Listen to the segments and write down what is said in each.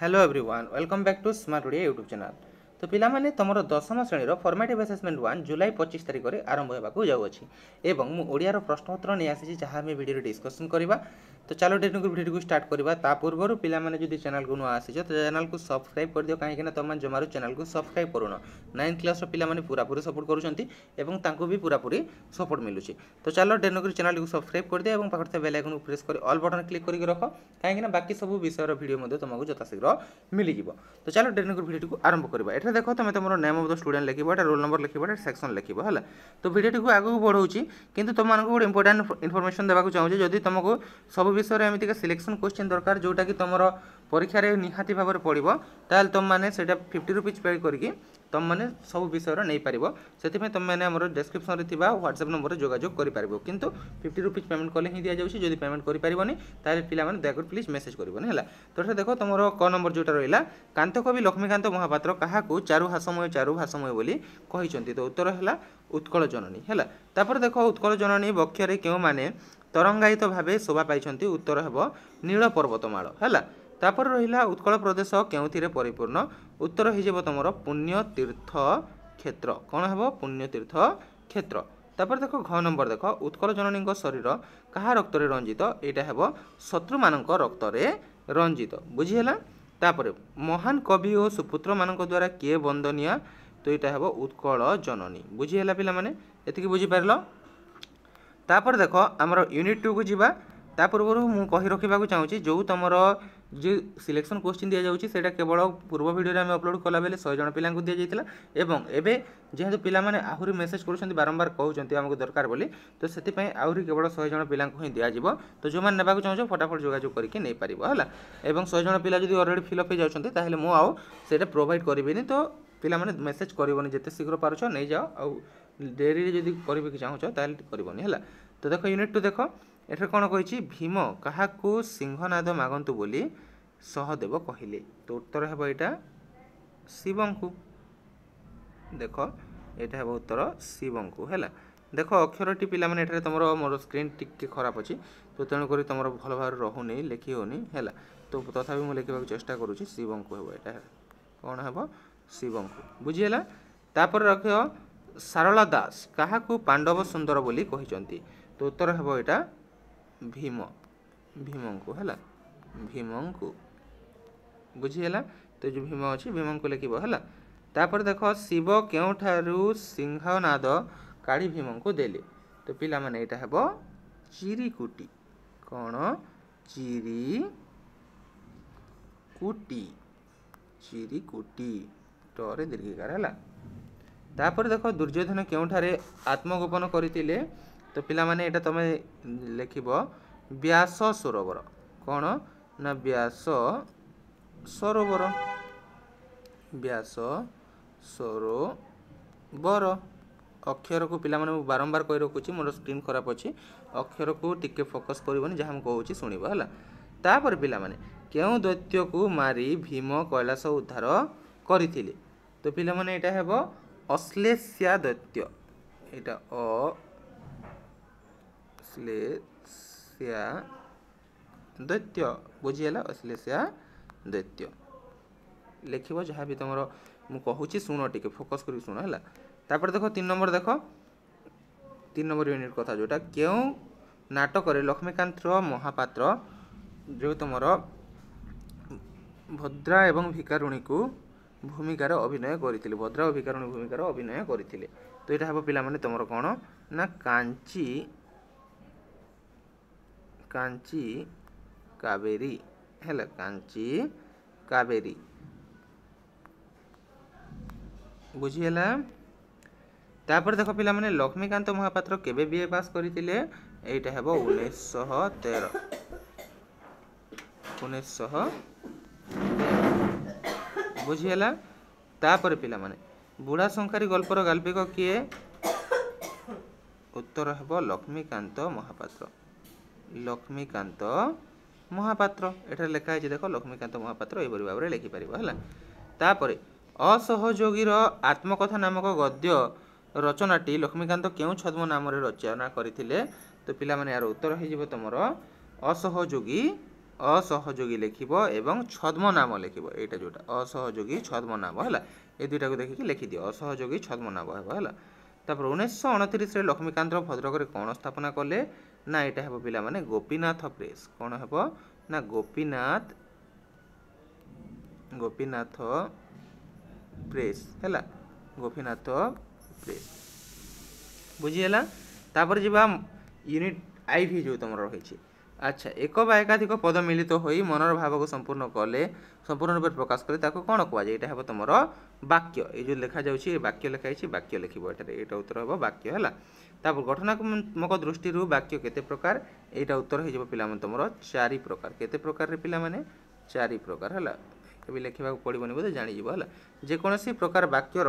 hello everyone welcome back to smart Odia YouTube channel ତ ପିଲାମାନେ ତୁମର ଦଶମ ଶ୍ରେଣୀର ଫର୍ମାଟିଭ୍ ଆସେସମେଣ୍ଟ ୱାନ୍ ଜୁଲାଇ ପଚିଶ ତାରିଖରେ ଆରମ୍ଭ ହେବାକୁ ଯାଉଅଛି ଏବଂ ମୁଁ ଓଡ଼ିଆର ପ୍ରଶ୍ନପତ୍ର ନେଇ ଆସିଛି ଯାହା ଆମେ ଭିଡ଼ିଓରେ ଡିସ୍କସନ୍ କରିବା তো চালো টেকনিক ভিডিওটি স্টার্ট করা তা পূর্বর পিলামানে যদি চ্যানেল নূ আসিছ তো চ্যানেল কু সবসক্রাইব করে কাইকি না তোমার জমারু চ্যানেল কু সবসক্রাইব করুন নাইন্থ ক্লাসর পিলামানে পুরাপুরি সপোর্ট করছেন এবং তাঁকু বি পুরাপুরি সপোর্ট মিলুছি তো চালো টেকনিক চ্যানেল কু সবসক্রাইব করে এবং পাখে থাকা বেল আইকন প্রেস করে অল বটন ক্লিক করি রখ কাইকি না বাকি সব বিষয়ের ভিডিও মধ্যে তোমাকে যথাশীঘ্র মিলিযোগ তো চালো টেকনিক ভিডিওটি আরম্ভ করা এটা দেখ তুমি তোমার নেম অফ দ স্টুডেন্ট লিখব এটা রোল নম্বর লিখব এটা সেকশন লিখব হল তো ভিডিওটি আগুক বড়াউছি কিন্তু তোমাকে গোটে ইম্পর্টাট ইনফরমেশন দেওয়া চাহুছি যদি তোমাকে সব विषय एमती सिलेक्शन क्वेश्चन दरकार जोटा कि तुम्हारा পরীক্ষার নিহতি ভাবে পড়ব তাহলে তোমাদের সেটা ফিফটি রুপিজ পে করি তোমাদের সব বিষয়ের নেইপার সেপাই তোমাদের আমার ডেসক্রিপশন থাকা হোয়াটসঅ্যাপ নম্বরে যোগাযোগ করে পাব কিন্তু ফিফটি রুপিজ পেমেন্ট কলে হি দিয়া যাচ্ছে যদি পেমেন্ট করে পারি তাহলে পিলামানে দয়াকরি প্লিজ মেসেজ করবনি হল তো এটা দেখো তোমার ক নম্বর যেটা রহিলা কান্তকবি লক্ষ্মীকান্ত মহাপাত্র কাহাকু চারু হাসময় চারু হাসময় বলে কিন্তু তো উত্তর হল উৎকল জননী হল তারপরে দেখো উৎকল জননী বক্ষরে কেউ মানে তরঙ্গায়িত ভাবে শোভা পাইছেন উত্তর হব নীল পর্বতমাল হলা ତାପରେ ରହିଲା ଉତ୍କଳ ପ୍ରଦେଶ କେଉଁଥିରେ ପରିପୂର୍ଣ୍ଣ ଉତ୍ତର ହୋଇଯିବ ତୁମର ପୁଣ୍ୟତୀର୍ଥ କ୍ଷେତ୍ର କ'ଣ ହେବ ପୁଣ୍ୟତୀର୍ଥ କ୍ଷେତ୍ର ତାପରେ ଦେଖ ଘ ନମ୍ବର ଦେଖ ଉତ୍କଳ ଜନନୀଙ୍କ ଶରୀର କାହା ରକ୍ତରେ ରଞ୍ଜିତ ଏଇଟା ହେବ ଶତ୍ରୁମାନଙ୍କ ରକ୍ତରେ ରଞ୍ଜିତ ବୁଝିହେଲା ତାପରେ ମହାନ କବି ଓ ସୁପୁତ୍ରମାନଙ୍କ ଦ୍ୱାରା କିଏ ବନ୍ଦନୀୟା ତ ଏଇଟା ହେବ ଉତ୍କଳ ଜନନୀ ବୁଝିହେଲା ପିଲାମାନେ ଏତିକି ବୁଝିପାରିଲ ତାପରେ ଦେଖ ଆମର ୟୁନିଟ୍ ଟୁକୁ ଯିବା ତା ପୂର୍ବରୁ ମୁଁ କହି ରଖିବାକୁ ଚାହୁଁଛି ଯେଉଁ ତୁମର যে সিলেকশন কোশ্চিন দিয়াযাଉଛି সেটা কেবল পূর্ব ভিডিওরে আমি অপলোড কলাবেলে শহে জন পিলাঙ্কু দিয়াযাইছিল এবং এবে যেহেতু পিলামানে আহুরি মেসেজ করুଛନ୍ତି বারম্বার কহুଛନ୍ତି আমাকে দরকার বলি তো সেপাই আহুরি কেবল শহে জন পিলাঙ্কু ହିଁ ଦିଆଯିବ ତ ଯେଉଁମାନେ ନେବାକୁ ଚାହୁଁଛ ଫଟାଫଟ ଯୋଗାଯୋଗ କରିକି ନେଇପାରିବ ହେଲା ଏବଂ ଶହେ ଜଣ ପିଲା ଯଦି ଅଲରେଡ଼ି ଫିଲ୍ଅପ୍ ହେଇଯାଉଛନ୍ତି ତାହେଲେ ମୁଁ ଆଉ ସେଇଟା ପ୍ରୋଭାଇଡ଼ କରିବିନି ତ ପିଲାମାନେ ମେସେଜ କରିବନି ଯେତେ ଶୀଘ୍ର ପାରୁଛ ନେଇଯାଅ ଆଉ ଡେରିରେ ଯଦି କରିବେ କି ଚାହୁଁଛ ତାହେଲେ କରିବନି ହେଲା ତ ଦେଖ ୟୁନିଟ୍ ଟୁ ଦେଖ ଏଠାରେ କ'ଣ କହିଛି ଭୀମ କାହାକୁ ସିଂହନାଦ ମାଗନ୍ତୁ ବୋଲି ସହଦେବ କହିଲେ ତ ଉତ୍ତର ହେବ ଏଇଟା ଶିବଙ୍କୁ ଦେଖ ଏଇଟା ହେବ ଉତ୍ତର ଶିବଙ୍କୁ ହେଲା ଦେଖ ଅକ୍ଷରଟି ପିଲାମାନେ ଏଠାରେ ତୁମର ମୋର ସ୍କ୍ରିନ୍ ଟିକେ ଖରାପ ଅଛି ତ ତେଣୁକରି ତୁମର ଭଲ ଭାବରେ ରହୁନି ଲେଖି ହେଉନି ହେଲା ତ ତଥାପି ମୁଁ ଲେଖିବାକୁ ଚେଷ୍ଟା କରୁଛି ଶିବଙ୍କୁ ହେବ ଏଇଟା କ'ଣ ହେବ ଶିବଙ୍କୁ ବୁଝିହେଲା ତାପରେ ରଖ ସାରଳା ଦାସ କାହାକୁ ପାଣ୍ଡବ ସୁନ୍ଦର ବୋଲି କହିଛନ୍ତି ତ ଉତ୍ତର ହେବ ଏଇଟା ভীম ভীমଙ୍କୁ ହେଲା ଭୀମଙ୍କୁ ବୁଝିହେଲା ତ ଯେଉଁ ଭୀମ ଅଛି ଭୀମଙ୍କୁ ଲେଖିବ ହେଲା ତାପରେ ଦେଖ ଶିବ କେଉଁଠାରୁ ସିଂହନାଦ କାଳି ଭୀମଙ୍କୁ ଦେଲେ ତ ପିଲାମାନେ ଏଇଟା ହେବ ଚିରିକୁଟି କ'ଣ ଚିରି କୁଟି ଚିରିକୁଟି ଟରେ ଦୀର୍ଘିକାର ହେଲା ତାପରେ ଦେଖ ଦୁର୍ଯ୍ୟୋଧନ କେଉଁଠାରେ ଆତ୍ମଗୋପନ କରିଥିଲେ तो पाने तुम लिख व्यास सरोवर कौन ना व्यास सरोवर व्यास सरोवर अक्षर को पाने बारंबार कही रखुच्छे मोर स्क्रीन खराब अच्छे अक्षर को टी फोकस करा कह शुणापर पाने के दैत्य को मारी भीम कैलास उद्धार करें तो पाने अश्लेषा दैत्य यहाँ अश्लेषा दैत्य बुझीगला अश्लेषा दैत्य लिख जहाँ भी तुम मुझे शुण टे फोकस कर शुण है तापर देख तीन नंबर देख तीन नंबर यूनिट कथा जोटा क्यों नाटक लक्ष्मीकांत महापात्र जो तुम भद्रा एवं भिकारुणी को भूमिकार अभिनय करते भद्रा और भिकारुणी भूमिकार अभिनय करें तो यहाँ हम पे तुम कौन ना कांची কাঞ্চি কাবেরি ହେଲା କାଞ୍ଚି କାବେରୀ ବୁଝିହେଲା ତାପରେ ଦେଖ ପିଲାମାନେ ଲକ୍ଷ୍ମୀକାନ୍ତ ମହାପାତ୍ର କେବେ ବି ଏ ପାସ୍ କରିଥିଲେ ଏଇଟା ହେବ ଉଣେଇଶହ ତେର ଉଣେଇଶହ ବୁଝିହେଲା ତାପରେ ପିଲାମାନେ ବୁଢ଼ା ଶଙ୍ଖାରୀ ଗଳ୍ପର ଗାଳ୍ପିକ କିଏ ଉତ୍ତର ହେବ ଲକ୍ଷ୍ମୀକାନ୍ତ ମହାପାତ୍ର লক্ষ্মীকান্ত মহাপাত্র এটা লেখা হয়েছে দেখো লক্ষ্মীকান্ত মহাপাত্র এইভাবে ভাবে লেখিপার হল তাপরে অসহযোগীর আত্মকথা নামক গদ্য রচনাটি লক্ষ্মীকান্ত কেউ ছদ্ম নামরে রচনা করে তো পিলামানে আর উত্তর হয়ে তোমার অসহযোগী অসহযোগী লেখিব এবং ছদ্ম নাম লেখিব এইটা যেটা অসহযোগী ছদ্ম নাম হল এই দুইটা দুইটাকে দেখিকি দিও অসহযোগী ছদ্ম নাম হব হল তারপর উনিশশো অণতিশে লক্ষ্মীকান্ত ভদ্রকরে কোণ স্থাপনা কলে ନା ଏଇଟା ହେବ ପିଲାମାନେ ଗୋପୀନାଥ ପ୍ରେସ୍ କ'ଣ ହେବ ନା ଗୋପୀନାଥ ଗୋପୀନାଥ ପ୍ରେସ୍ ହେଲା ଗୋପୀନାଥ ପ୍ରେସ୍ ବୁଝିହେଲା ତାପରେ ଯିବା ୟୁନିଟ୍ ଆଇଭି ଯେଉଁ ତୁମର ରହିଛି আচ্ছা এক বা একাধিক পদ মিলিত হয়ে মনর ভাবকে সম্পূর্ণ কলে সম্পূর্ণ রূপে প্রকাশ কলে তাকে কোণ কুয়া যায় এটা হব তোমার বাক্য এই যে লেখা যাচ্ছে এই বাক্য লেখা হয়েছে বাক্য লিখব এটার এটা উত্তর হব বাক্য হল তারপর গঠনাত্মক দৃষ্টি বাক্য কেতে প্রকার এইটা উত্তর হয়ে যাব পিলামানে তোমার চারি প্রকার কেতে পিলা মানে চারি প্রকার হল কেবি লেখা পড়বনি বোধ জাঁযিব হল যেকোনসি প্রকার বাক্যর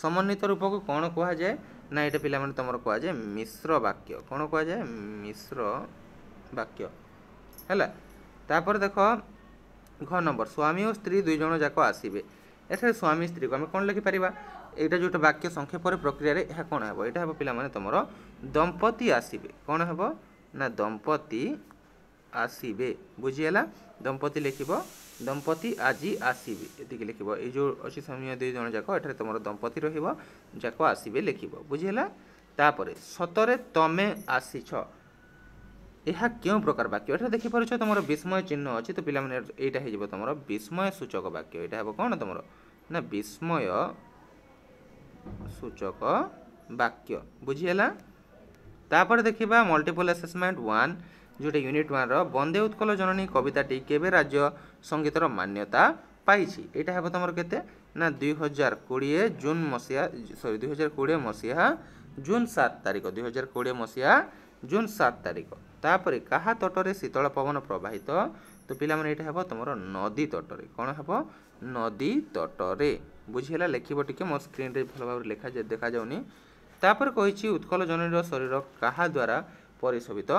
সমন্বিত রূপক কোণ কুয়া যায় না এটা পিলা মানে তোমার কুয়া যায় মিশ্র বাক্য কোণ কুয়া যায় মিশ্র ବାକ୍ୟ ହେଲା ତାପରେ ଦେଖ ଘ ନମ୍ବର ସ୍ୱାମୀ ଓ ସ୍ତ୍ରୀ ଦୁଇ ଜଣ ଯାକ ଆସିବେ ଏଠାରେ ସ୍ୱାମୀ ସ୍ତ୍ରୀକୁ ଆମେ କ'ଣ ଲେଖିପାରିବା ଏଇଟା ଯେଉଁଟା ବାକ୍ୟ ସଂଖ୍ୟା ପରେ ପ୍ରକ୍ରିୟାରେ ଏହା କ'ଣ ହେବ ଏଇଟା ହେବ ପିଲାମାନେ ତୁମର ଦମ୍ପତି ଆସିବେ କ'ଣ ହେବ ନା ଦମ୍ପତି ଆସିବେ ବୁଝିହେଲା ଦମ୍ପତି ଲେଖିବ ଦମ୍ପତି ଆଜି ଆସିବେ ଏତିକି ଲେଖିବ ଏଇ ଯେଉଁ ଅଛି ସମୟ ଦୁଇ ଜଣ ଯାକ ଏଠାରେ ତୁମର ଦମ୍ପତି ରହିବ ଯାକ ଆସିବେ ଲେଖିବ ବୁଝିହେଲା ତାପରେ ସତରେ ତମେ ଆସିଛ ଏହା କେଉଁ ପ୍ରକାର ବାକ୍ୟ ଏଠାରେ ଦେଖିପାରୁଛ ତୁମର ବିସ୍ମୟ ଚିହ୍ନ ଅଛି ତ ପିଲାମାନେ ଏଇଟା ହେଇଯିବ ତୁମର ବିସ୍ମୟ ସୂଚକ ବାକ୍ୟ ଏଇଟା ହେବ କ'ଣ ତୁମର ନା ବିସ୍ମୟ ସୂଚକ ବାକ୍ୟ ବୁଝିହେଲା ତାପରେ ଦେଖିବା ମଲ୍ଟିପଲ୍ ଆସେସମେଣ୍ଟ ୱାନ୍ ଯେଉଁଟା ୟୁନିଟ୍ ୱାନ୍ର ବନ୍ଦେ ଉତ୍କଳ ଜନନୀ କବିତାଟି କେବେ ରାଜ୍ୟ ସଙ୍ଗୀତର ମାନ୍ୟତା ପାଇଛି ଏଇଟା ହେବ ତୁମର କେତେ ନା ଦୁଇହଜାର କୋଡ଼ିଏ ଜୁନ୍ ମସିହା ସରି ଦୁଇହଜାର କୋଡ଼ିଏ ମସିହା ଜୁନ୍ ସାତ ତାରିଖ ଦୁଇହଜାର କୋଡ଼ିଏ ମସିହା ଜୁନ୍ ସାତ ତାରିଖ ତାପରେ କାହା ତଟରେ ଶୀତଳ ପବନ ପ୍ରବାହିତ ତ ପିଲାମାନେ ଏଇଟା ହେବ ତୁମର ନଦୀ ତଟରେ କ'ଣ ହେବ ନଦୀ ତଟରେ ବୁଝିହେଲା ଲେଖିବ ଟିକେ ମୋ ସ୍କ୍ରିନ୍ରେ ଭଲ ଭାବରେ ଲେଖା ଦେଖାଯାଉନି ତାପରେ କହିଛି ଉତ୍କଳ ଜନନୀର ଶରୀର କାହା ଦ୍ୱାରା ପରିଶୋଭିତ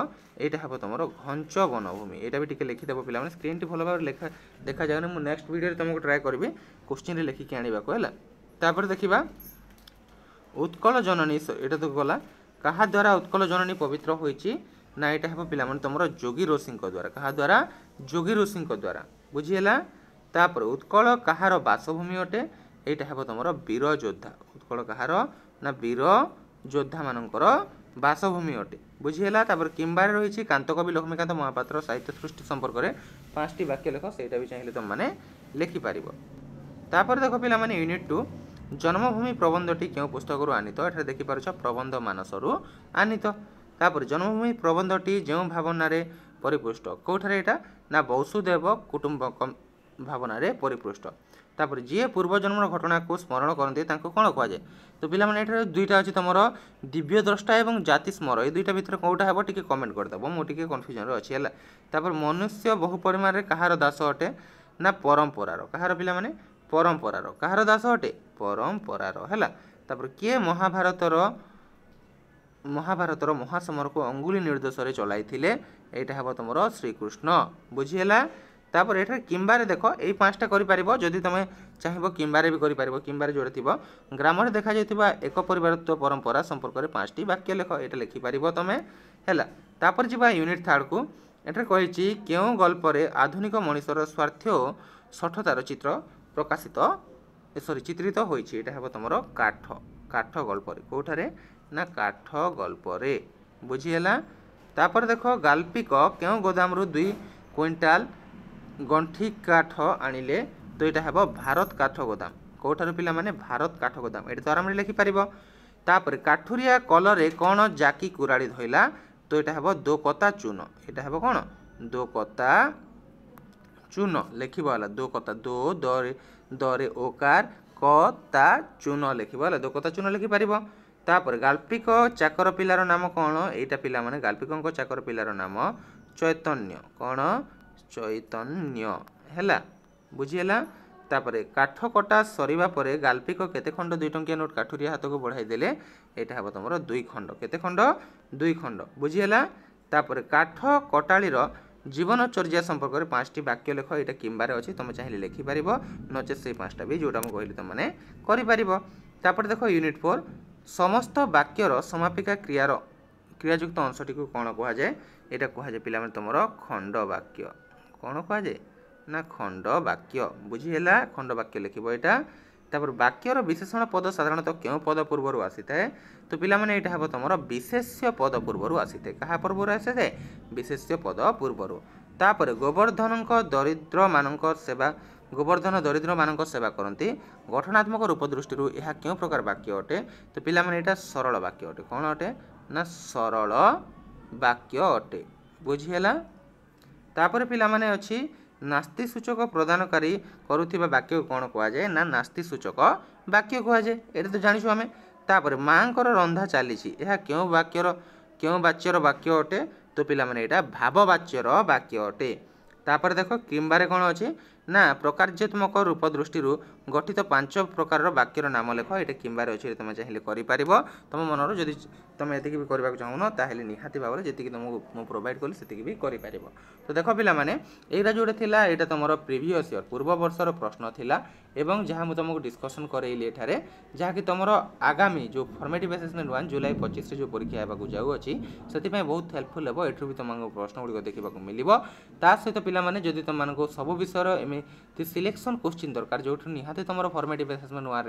ଏଇଟା ହେବ ତୁମର ଘଞ୍ଚ ବନଭୂମି ଏଇଟା ବି ଟିକେ ଲେଖିଦେବ ପିଲାମାନେ ସ୍କ୍ରିନ୍ଟି ଭଲ ଭାବରେ ଲେଖା ଦେଖାଯାଉନି ମୁଁ ନେକ୍ସଟ ଭିଡ଼ିଓରେ ତୁମକୁ ଟ୍ରାଏ କରିବି କୋଶ୍ଚିନ୍ରେ ଲେଖିକି ଆଣିବାକୁ ହେଲା ତାପରେ ଦେଖିବା ଉତ୍କଳ ଜନନୀ ଏଇଟା ତ ଗଲା କାହା ଦ୍ୱାରା ଉତ୍କଳ ଜନନୀ ପବିତ୍ର ହୋଇଛି ନା ଏଇଟା ହେବ ପିଲାମାନେ ତୁମର ଯୋଗୀ ଋଷିଙ୍କ ଦ୍ୱାରା କାହା ଦ୍ୱାରା ଯୋଗୀ ଋଷିଙ୍କ ଦ୍ୱାରା ବୁଝିହେଲା ତାପରେ ଉତ୍କଳ କାହାର ବାସଭୂମି ଅଟେ ଏଇଟା ହେବ ତୁମର ବୀର ଯୋଦ୍ଧା ଉତ୍କଳ କାହାର ନା ବୀର ଯୋଦ୍ଧାମାନଙ୍କର ବାସଭୂମି ଅଟେ ବୁଝିହେଲା ତାପରେ କିମ୍ବାରେ ରହିଛି କାନ୍ତକବି ଲକ୍ଷ୍ମୀକାନ୍ତ ମହାପାତ୍ର ସାହିତ୍ୟ ସୃଷ୍ଟି ସମ୍ପର୍କରେ ପାଞ୍ଚଟି ବାକ୍ୟ ଲେଖ ସେଇଟା ବି ଚାହିଁଲେ ତୁମମାନେ ଲେଖିପାରିବ ତାପରେ ଦେଖ ପିଲାମାନେ ୟୁନିଟ୍ ଟୁ ଜନ୍ମଭୂମି ପ୍ରବନ୍ଧଟି କେଉଁ ପୁସ୍ତକରୁ ଆନିତ ଏଠାରେ ଦେଖିପାରୁଛ ପ୍ରବନ୍ଧ ମାନସରୁ ଆନିତ ତାପରେ ଜନ୍ମଭୂମି ପ୍ରବନ୍ଧଟି ଯେଉଁ ଭାବନାରେ ପରିପୃଷ୍ଟ କେଉଁଠାରେ ଏଇଟା ନା ବସୁଦେବ କୁଟୁମ୍ବ ଭାବନାରେ ପରିପୃଷ୍ଟ ତାପରେ ଯିଏ ପୂର୍ବଜନ୍ମର ଘଟଣାକୁ ସ୍ମରଣ କରନ୍ତି ତାଙ୍କୁ କ'ଣ କୁହାଯାଏ ତ ପିଲାମାନେ ଏଠାରେ ଦୁଇଟା ଅଛି ତୁମର ଦିବ୍ୟ ଦ୍ରଷ୍ଟା ଏବଂ ଜାତି ସ୍ମର ଏ ଦୁଇଟା ଭିତରେ କେଉଁଟା ହେବ ଟିକେ କମେଣ୍ଟ କରିଦେବ ମୁଁ ଟିକେ କନଫ୍ୟୁଜନ୍ରେ ଅଛି ହେଲା ତାପରେ ମନୁଷ୍ୟ ବହୁ ପରିମାଣରେ କାହାର ଦାସ ଅଟେ ନା ପରମ୍ପରାର କାହାର ପିଲାମାନେ ପରମ୍ପରାର କାହାର ଦାସ ଅଟେ ପରମ୍ପରାର ହେଲା ତାପରେ କିଏ ମହାଭାରତର ମହାଭାରତର ମହାସମରକୁ ଅଙ୍ଗୁଳି ନିର୍ଦ୍ଦେଶରେ ଚଲାଇଥିଲେ ଏଇଟା ହେବ ତୁମର ଶ୍ରୀକୃଷ୍ଣ ବୁଝିହେଲା ତାପରେ ଏଠାରେ କିମ୍ବାରେ ଦେଖ ଏଇ ପାଞ୍ଚଟା କରିପାରିବ ଯଦି ତୁମେ ଚାହିଁବ କିମ୍ବାରେ ବି କରିପାରିବ କିମ୍ବାରେ ଯେଉଁଟା ଥିବ ଗ୍ରାମରେ ଦେଖାଯାଇଥିବା ଏକ ପରିବାରତ୍ୱ ପରମ୍ପରା ସମ୍ପର୍କରେ ପାଞ୍ଚଟି ବାକ୍ୟ ଲେଖ ଏଇଟା ଲେଖିପାରିବ ତୁମେ ହେଲା ତାପରେ ଯିବା ୟୁନିଟ୍ ଥାର୍ଡ଼କୁ ଏଠାରେ କହିଛି କେଉଁ ଗଳ୍ପରେ ଆଧୁନିକ ମଣିଷର ସ୍ୱାର୍ଥ ଓ ସଠତାର ଚିତ୍ର ପ୍ରକାଶିତ ସରି ଚିତ୍ରିତ ହୋଇଛି ଏଇଟା ହେବ ତୁମର କାଠ କାଠ ଗଳ୍ପରେ କେଉଁଠାରେ ନା କାଠ ଗଳ୍ପରେ ବୁଝିହେଲା ତାପରେ ଦେଖ ଗାଲ୍ପିକ କେଉଁ ଗୋଦାମରୁ ଦୁଇ କୁଇଣ୍ଟାଲ ଗଣ୍ଠି କାଠ ଆଣିଲେ ତ ଏଇଟା ହେବ ଭାରତ କାଠ ଗୋଦାମ କେଉଁଠାରୁ ପିଲାମାନେ ଭାରତ କାଠ ଗୋଦାମ ଏଠି ତ ଆରାମରେ ଲେଖିପାରିବ ତାପରେ କାଠୁରିଆ କଲରେ କ'ଣ ଜାକି କୁରାଡ଼ି ଧଇଲା ତ ଏଇଟା ହେବ ଦୋକତା ଚୂନ ଏଇଟା ହେବ କ'ଣ ଦୋକତା ଚୂନ ଲେଖିବ ହେଲା ଦୋକତା ଦୋ ଦରେ ଦରେ ଓକାର কতা চূନ ଲେଖିବ ହେଲା ଦୋକତା ଚୂନ ଲେଖିପାରିବ ତାପରେ ଗାଳ୍ପିକ ଚାକର ପିଲାର ନାମ କ'ଣ ଏଇଟା ପିଲାମାନେ ଗାଳ୍ପିକଙ୍କ ଚାକର ପିଲାର ନାମ ଚୈତନ୍ୟ କ'ଣ ଚୈତନ୍ୟ ହେଲା ବୁଝିହେଲା ତାପରେ କାଠ କଟା ସରିବା ପରେ ଗାଳ୍ପିକ କେତେ ଖଣ୍ଡ ଦୁଇ ଟଙ୍କିଆ ନୋଟ୍ କାଠୁରିଆ ହାତକୁ ବଢ଼ାଇ ଦେଲେ ଏଇଟା ହେବ ତୁମର ଦୁଇ ଖଣ୍ଡ କେତେ ଖଣ୍ଡ ଦୁଇ ଖଣ୍ଡ ବୁଝିହେଲା ତାପରେ କାଠ କଟାଳିର জীবনচর্যা সম্পর্কের পাঁচটি বাক্য লেখ এটা কিম্বারে অছি তুমি চাইলে লেখিপারিব নচেত সেই পাঁচটা বি যেটা মু কহিলি তুমি করিপারিব তাপরে দেখো ইউনিট ফোর সমস্ত বাক্যর সমাপিকা ক্রিয়ার ক্রিয়াযুক্ত অংশটি কোণ কুহযায় এটা কুহযায় পিলামানে তোমার খণ্ড বাক্য কোণ কুহযায় না খণ্ড বাক্য বুঝিহেলা খণ্ড বাক্য লেখিব এটা ତାପରେ ବାକ୍ୟର ବିଶେଷଣ ପଦ ସାଧାରଣତଃ କେଉଁ ପଦ ପୂର୍ବରୁ ଆସିଥାଏ ତ ପିଲାମାନେ ଏଇଟା ହେବ ତୁମର ବିଶେଷ୍ୟ ପଦ ପୂର୍ବରୁ ଆସିଥାଏ କାହା ପୂର୍ବରୁ ଆସିଥାଏ ବିଶେଷ୍ୟ ପଦ ପୂର୍ବରୁ ତାପରେ ଗୋବର୍ଦ୍ଧନଙ୍କ ଦରିଦ୍ରମାନଙ୍କ ସେବା ଗୋବର୍ଦ୍ଧନ ଦରିଦ୍ରମାନଙ୍କ ସେବା କରନ୍ତି ଗଠନାତ୍ମକ ରୂପ ଦୃଷ୍ଟିରୁ ଏହା କେଉଁ ପ୍ରକାର ବାକ୍ୟ ଅଟେ ତ ପିଲାମାନେ ଏଇଟା ସରଳ ବାକ୍ୟ ଅଟେ କ'ଣ ଅଟେ ନା ସରଳ ବାକ୍ୟ ଅଟେ ବୁଝିହେଲା ତାପରେ ପିଲାମାନେ ଅଛି নাস্তিসূচক প্রদানকারী করুথিবা বাক্যকে କ'ଣ କୁହାଯାଏ ନା ନାସ୍ତିସୂଚକ ବାକ୍ୟ କୁହାଯାଏ ଏଇଟା ତ ଜାଣିଛୁ ଆମେ ତାପରେ ମାଆଙ୍କର ରନ୍ଧା ଚାଲିଛି ଏହା କେଉଁ ବାକ୍ୟର କେଉଁ ବାଚ୍ୟର ବାକ୍ୟ ଅଟେ ତ ପିଲାମାନେ ଏଇଟା ଭାବବାଚ୍ୟର ବାକ୍ୟ ଅଟେ ତାପରେ ଦେଖ କିମ୍ବାରେ କ'ଣ ଅଛି ନା ପ୍ରକାର୍ଯ୍ୟାତ୍ମକ ରୂପ ଦୃଷ୍ଟିରୁ ଗଠିତ ପାଞ୍ଚ ପ୍ରକାରର ବାକ୍ୟର ନାମ ଲେଖ ଏଇଟା କିମ୍ବାରେ ଅଛି ତୁମେ ଚାହିଁଲେ କରିପାରିବ ତୁମ ମନରୁ ଯଦି ତୁମେ ଏତିକି ବି କରିବାକୁ ଚାହୁଁନ ତାହେଲେ ନିହାତି ଭାବରେ ଯେତିକି ତୁମକୁ ମୁଁ ପ୍ରୋଭାଇଡ଼ କଲି ସେତିକି ବି କରିପାରିବ ତ ଦେଖ ପିଲାମାନେ ଏଇଟା ଯେଉଁଟା ଥିଲା ଏଇଟା ତୁମର ପ୍ରିଭିୟସ୍ ଇୟର୍ ପୂର୍ବ ବର୍ଷର ପ୍ରଶ୍ନ ଥିଲା ଏବଂ ଯାହା ମୁଁ ତୁମକୁ ଡିସ୍କସନ୍ କରେଇଲି ଏଠାରେ ଯାହାକି ତୁମର ଆଗାମୀ ଯେଉଁ ଫର୍ମେଟିଭ୍ ଆସେସମେଣ୍ଟ ୱାନ୍ ଜୁଲାଇ ପଚିଶରେ ଯେଉଁ ପରୀକ୍ଷା ହେବାକୁ ଯାଉଅଛି ସେଥିପାଇଁ ବହୁତ ହେଲ୍ପଫୁଲ୍ ହେବ ଏଠୁ ବି ତୁମକୁ ପ୍ରଶ୍ନଗୁଡ଼ିକ ଦେଖିବାକୁ ମିଳିବ ତା ସହିତ ପିଲାମାନେ ଯଦି ତୁମମାନଙ୍କୁ ସବୁ ବିଷୟର ଏମିତି তুমি সিলেকশন কোশ্চিন দরকার যেটু নিহতি তোমার ফর্মেটিভ আসেসমেন্ট ওয়ান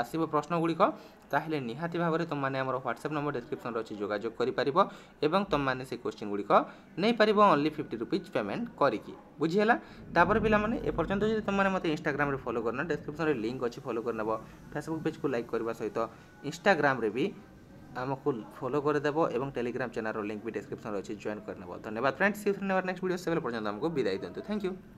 আসব প্রশ্নগুড়ি তাহলে নিহতি ভাবে তোমাকে আমার হোয়াটসঅ্যাপ নম্বর ডেসক্রিপশন অছি যোগাযোগ করে পার এবং তোমাকে नहीं पार ओनली फिफ्टी रुपीज पेमेंट करके बुझीगला तापर एपर्तंत तुमने मत इंस्टाग्राम फलो करना डेस्क्रिप्सन लिंक अच्छे फलो करनब फेसबुक पेज को लाइक करने सहित इंस्टाग्राम भी आमको फलो करदेव और टेलीग्राम चैनल लिंक भी डेस्क्रिप्सन अच्छे जॉन करनब धन्यवाद फ्रेंड्स नेक्स्ट भिडियो से पर्यटन आमको विदाय दिखाँ थैंक यू